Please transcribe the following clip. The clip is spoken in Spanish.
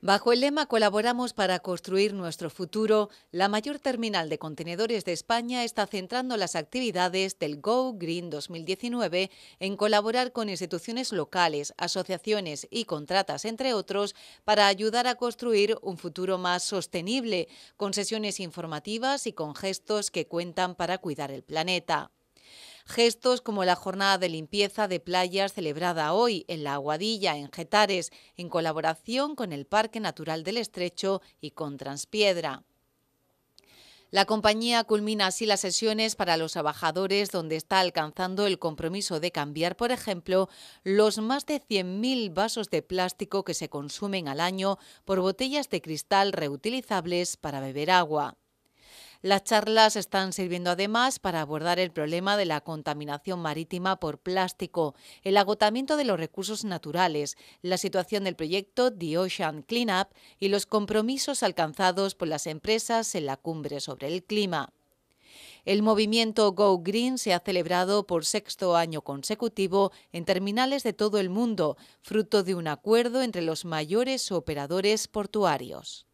Bajo el lema Colaboramos para construir nuestro futuro, la mayor terminal de contenedores de España está centrando las actividades del Go Green 2019 en colaborar con instituciones locales, asociaciones y contratas, entre otros, para ayudar a construir un futuro más sostenible, con sesiones informativas y con gestos que cuentan para cuidar el planeta. Gestos como la jornada de limpieza de playas celebrada hoy en La Aguadilla, en Getares, en colaboración con el Parque Natural del Estrecho y con Transpiedra. La compañía culmina así las sesiones para los trabajadores donde está alcanzando el compromiso de cambiar, por ejemplo, los más de 100.000 vasos de plástico que se consumen al año por botellas de cristal reutilizables para beber agua. Las charlas están sirviendo además para abordar el problema de la contaminación marítima por plástico, el agotamiento de los recursos naturales, la situación del proyecto The Ocean Cleanup y los compromisos alcanzados por las empresas en la cumbre sobre el clima. El movimiento Go Green se ha celebrado por sexto año consecutivo en terminales de todo el mundo, fruto de un acuerdo entre los mayores operadores portuarios.